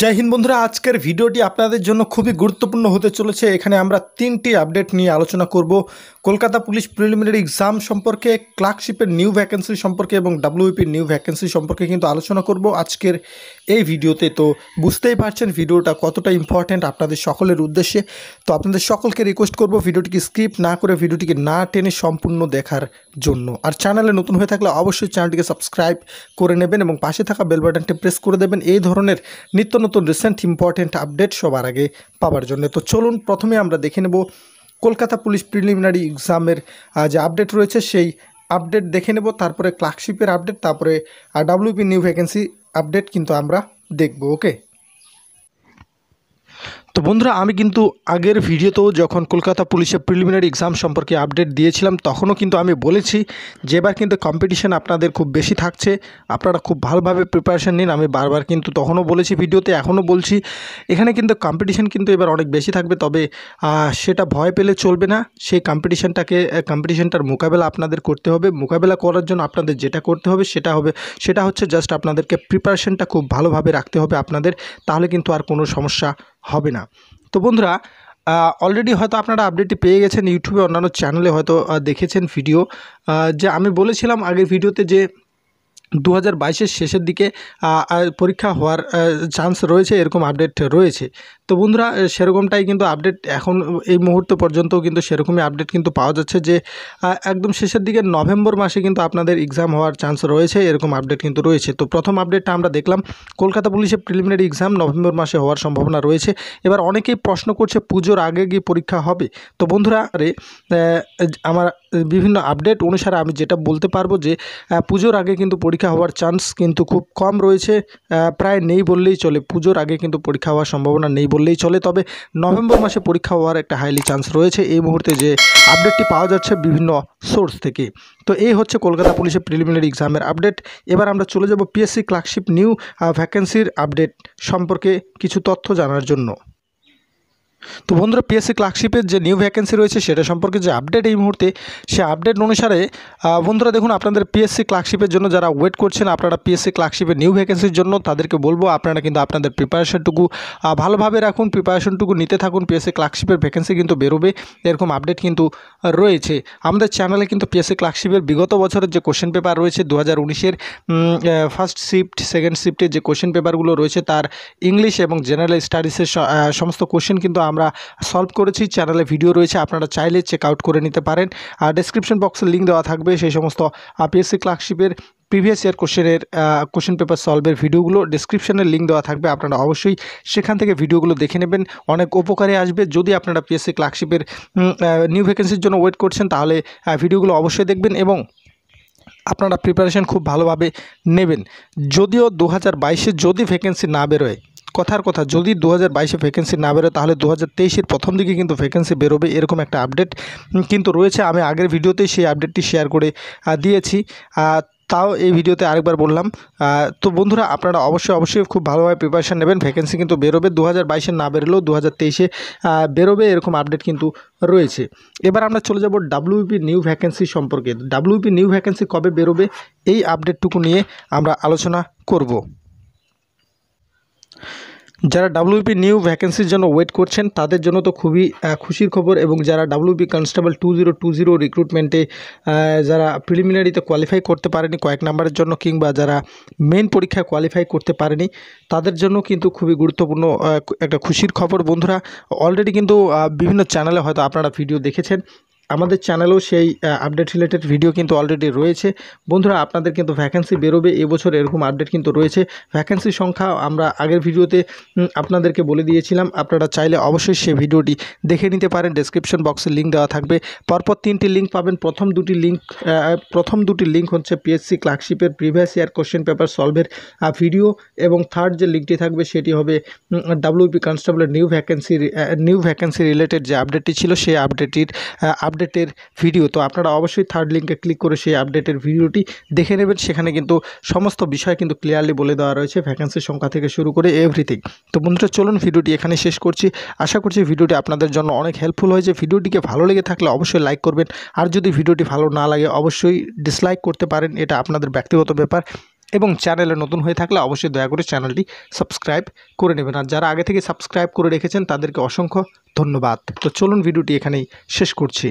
জয় হিন্দ বন্ধুরা আজকের ভিডিওটি আপনাদের জন্য খুবই গুরুত্বপূর্ণ হতে চলেছে এখানে আমরা তিনটি আপডেট নিয়ে আলোচনা করব কলকাতা পুলিশ প্রিলিমিনারি এক্সাম সম্পর্কে ক্লার্কশিপের নিউ ভ্যাকেন্সি সম্পর্কে এবং ডাব্লিউপির নিউ ভ্যাকেন্সি সম্পর্কে কিন্তু আলোচনা করব আজকের এই ভিডিওতে তো বুঝতেই পারছেন ভিডিওটা কতটা ইম্পর্ট্যান্ট আপনাদের সকলের উদ্দেশ্যে তো আপনাদের সকলকে রিকোয়েস্ট করব ভিডিওটিকে স্কিপ না করে ভিডিওটিকে না টেনে সম্পূর্ণ দেখার জন্য আর চ্যানেলে নতুন হয়ে থাকলে অবশ্যই চ্যানেলটিকে সাবস্ক্রাইব করে নেবেন এবং পাশে থাকা বেল প্রেস করে দেবেন এই ধরনের নিত্য নিত্য নতুন রিসেন্ট ইম্পর্টেন্ট আপডেট সবার আগে পাওয়ার জন্য তো চলুন প্রথমে আমরা দেখে নেব কলকাতা পুলিশ প্রিলিমিনারি এক্সামের যে আপডেট রয়েছে সেই আপডেট দেখে নেব তারপরে ক্লার্কশিপের আপডেট তারপরে ডাব্লিউপি নিউ ভ্যাকেন্সি আপডেট কিন্তু আমরা দেখব ওকে তো বন্ধুরা আমি কিন্তু আগের ভিডিওতেও যখন কলকাতা পুলিশের প্রিলিমিনারি এক্সাম সম্পর্কে আপডেট দিয়েছিলাম তখনও কিন্তু আমি বলেছি যে এবার কিন্তু কম্পিটিশান আপনাদের খুব বেশি থাকছে আপনারা খুব ভালোভাবে প্রিপারেশান নিন আমি বারবার কিন্তু তখনও বলেছি ভিডিওতে এখনও বলছি এখানে কিন্তু কম্পিটিশান কিন্তু এবার অনেক বেশি থাকবে তবে সেটা ভয় পেলে চলবে না সেই কম্পিটিশানটাকে কম্পিটিশানটার মোকাবেলা আপনাদের করতে হবে মোকাবেলা করার জন্য আপনাদের যেটা করতে হবে সেটা হবে সেটা হচ্ছে জাস্ট আপনাদেরকে প্রিপারেশানটা খুব ভালোভাবে রাখতে হবে আপনাদের তাহলে কিন্তু আর কোনো সমস্যা হবে না না তো বন্ধুরা অলরেডি হয়তো আপনারা আপডেটটি পেয়ে গেছেন ইউটিউবে অন্যান্য চ্যানেলে হয়তো দেখেছেন ভিডিও যে আমি বলেছিলাম আগের ভিডিওতে যে দু হাজার বাইশের শেষের দিকে পরীক্ষা হওয়ার চান্স রয়েছে এরকম আপডেট রয়েছে তো বন্ধুরা সেরকমটাই কিন্তু আপডেট এখন এই মুহূর্ত পর্যন্ত কিন্তু সেরকমই আপডেট কিন্তু পাওয়া যাচ্ছে যে একদম শেষের দিকে নভেম্বর মাসে কিন্তু আপনাদের এক্সাম হওয়ার চান্স রয়েছে এরকম আপডেট কিন্তু রয়েছে তো প্রথম আপডেটটা আমরা দেখলাম কলকাতা পুলিশের প্রিলিমিনারি এক্সাম নভেম্বর মাসে হওয়ার সম্ভাবনা রয়েছে এবার অনেকেই প্রশ্ন করছে পুজোর আগে গিয়ে পরীক্ষা হবে তো বন্ধুরা রে আমার বিভিন্ন আপডেট অনুসারে আমি যেটা বলতে পারবো যে পুজোর আগে কিন্তু পরীক্ষা পরীক্ষা হওয়ার চান্স কিন্তু খুব কম রয়েছে প্রায় নেই বললেই চলে পুজোর আগে কিন্তু পরীক্ষা হওয়ার সম্ভাবনা নেই বললেই চলে তবে নভেম্বর মাসে পরীক্ষা হওয়ার একটা হাইলি চান্স রয়েছে এই মুহূর্তে যে আপডেটটি পাওয়া যাচ্ছে বিভিন্ন সোর্স থেকে তো এই হচ্ছে কলকাতা পুলিশের প্রিলিমিনারি এক্সামের আপডেট এবার আমরা চলে যাব পিএসসি ক্লার্কশিপ নিউ ভ্যাকেন্সির আপডেট সম্পর্কে কিছু তথ্য জানার জন্য তো বন্ধুরা পিএসসি ক্লার্কশিপের যে নিউ ভ্যাকেন্সি রয়েছে সেটা সম্পর্কে যে আপডেট এই মুহূর্তে সে আপডেট অনুসারে বন্ধুরা দেখুন আপনাদের পিএসসি ক্লার্কশিপের জন্য যারা ওয়েট করছেন আপনারা পিএসসি ক্লার্কশিপের নিউ ভ্যাকেন্সির জন্য তাদেরকে বলবো আপনারা কিন্তু আপনাদের প্রিপারেশনটুকু ভালোভাবে রাখুন প্রিপারেশনটুকু নিতে থাকুন পিএসসি ক্লার্কশিপের ভ্যাকেন্সি কিন্তু বেরোবে এরকম আপডেট কিন্তু রয়েছে আমাদের চ্যানেলে কিন্তু পিএসসি ক্লার্কশিপের বিগত বছরের যে কোশ্চেন পেপার রয়েছে দু হাজার উনিশের ফার্স্ট শিফট সেকেন্ড শিফটের যে কোশ্চেন পেপারগুলো রয়েছে তার ইংলিশ এবং জেনারেল স্টাডিজের সমস্ত কোশ্চেন কিন্তু আমরা সলভ করেছি চ্যানেলে ভিডিও রয়েছে আপনারা চাইলে চেক আউট করে নিতে পারেন আর ডিসক্রিপশন বক্সে লিঙ্ক দেওয়া থাকবে সেই সমস্ত আপিএসসি ক্লার্কশিপের প্রিভিয়াস ইয়ার কোশ্চেনের কোশ্চেন পেপার সলভের ভিডিওগুলো ডিসক্রিপশানের লিঙ্ক দেওয়া থাকবে আপনারা অবশ্যই সেখান থেকে ভিডিওগুলো দেখে নেবেন অনেক উপকারে আসবে যদি আপনারা পিএসসি ক্লার্কশিপের নিউ ভ্যাকেন্সির জন্য ওয়েট করছেন তাহলে ভিডিওগুলো অবশ্যই দেখবেন এবং আপনারা প্রিপারেশান খুব ভালোভাবে নেবেন যদিও দু হাজার যদি ভ্যাকেন্সি না বেরোয় কথার কথা যদি দু হাজার বাইশে ভ্যাকেন্সি না বেরোয় তাহলে দু হাজার তেইশের প্রথম দিকে কিন্তু ভ্যাকেন্সি বেরোবে এরকম একটা আপডেট কিন্তু রয়েছে আমি আগের ভিডিওতেই সেই আপডেটটি শেয়ার করে দিয়েছি তাও এই ভিডিওতে আরেকবার বললাম তো বন্ধুরা আপনারা অবশ্যই অবশ্যই খুব ভালোভাবে প্রিপারেশান নেবেন ভ্যাকেন্সি কিন্তু বেরোবে দু হাজার বাইশে না বেরোলেও দু হাজার তেইশে বেরোবে এরকম আপডেট কিন্তু রয়েছে এবার আমরা চলে যাব ডাব্লিউপি নিউ ভ্যাকেন্সি সম্পর্কে ডাব্লিউপি নিউ ভ্যাকেন্সি কবে বেরোবে এই আপডেটটুকু নিয়ে আমরা আলোচনা করব যারা ডাব্লিউপি নিউ ভ্যাকেন্সির জন্য ওয়েট করছেন তাদের জন্য তো খুবই খুশির খবর এবং যারা WP constable two zero two zero রিক্রুটমেন্টে যারা প্রিলিমিনারিতে কোয়ালিফাই করতে পারেনি কয়েক নাম্বারের জন্য কিংবা যারা মেন পরীক্ষায় কোয়ালিফাই করতে পারেনি তাদের জন্য কিন্তু খুবই গুরুত্বপূর্ণ একটা খুশির খবর বন্ধুরা অলরেডি কিন্তু বিভিন্ন চ্যানেলে হয়তো আপনারা ভিডিও দেখেছেন আমাদের চ্যানেলেও সেই আপডেট রিলেটেড ভিডিও কিন্তু অলরেডি রয়েছে বন্ধুরা আপনাদের কিন্তু ভ্যাকেন্সি বেরোবে এবছর এরকম আপডেট কিন্তু রয়েছে ভ্যাকেন্সি সংখ্যা আমরা আগের ভিডিওতে আপনাদেরকে বলে দিয়েছিলাম আপনারা চাইলে অবশ্যই সেই ভিডিওটি দেখে নিতে পারেন ডেসক্রিপশন বক্সে লিঙ্ক দেওয়া থাকবে পরপর তিনটি লিঙ্ক পাবেন প্রথম দুটি লিঙ্ক প্রথম দুটি লিঙ্ক হচ্ছে পিএসসি ক্লার্কশিপের প্রিভিয়াস ইয়ার কোশ্চেন পেপার সলভের ভিডিও এবং থার্ড যে লিঙ্কটি থাকবে সেটি হবে ডাব্লিউপি কনস্টেবলের new vacancy new vacancy related যে আপডেটটি ছিল সেই আপডেটটির আপডেট আপডেটের ভিডিও তো আপনারা অবশ্যই থার্ড লিঙ্কে ক্লিক করে সেই আপডেটের ভিডিওটি দেখে নেবেন সেখানে কিন্তু সমস্ত বিষয় কিন্তু ক্লিয়ারলি বলে দেওয়া রয়েছে ভ্যাকেন্সির সংখ্যা থেকে শুরু করে এভরিথিং তো বন্ধুরা চলুন ভিডিওটি এখানে শেষ করছি আশা করছি ভিডিওটি আপনাদের জন্য অনেক হেল্পফুল হয়েছে ভিডিওটিকে ভালো লেগে থাকলে অবশ্যই লাইক করবেন আর যদি ভিডিওটি ভালো না লাগে অবশ্যই ডিসলাইক করতে পারেন এটা আপনাদের ব্যক্তিগত ব্যাপার এবং চ্যানেলে নতুন হয়ে থাকলে অবশ্যই দয়া করে চ্যানেলটি সাবস্ক্রাইব করে নেবেন আর যারা আগে থেকে সাবস্ক্রাইব করে রেখেছেন তাদেরকে অসংখ্য ধন্যবাদ তো চলুন ভিডিওটি এখানেই শেষ করছি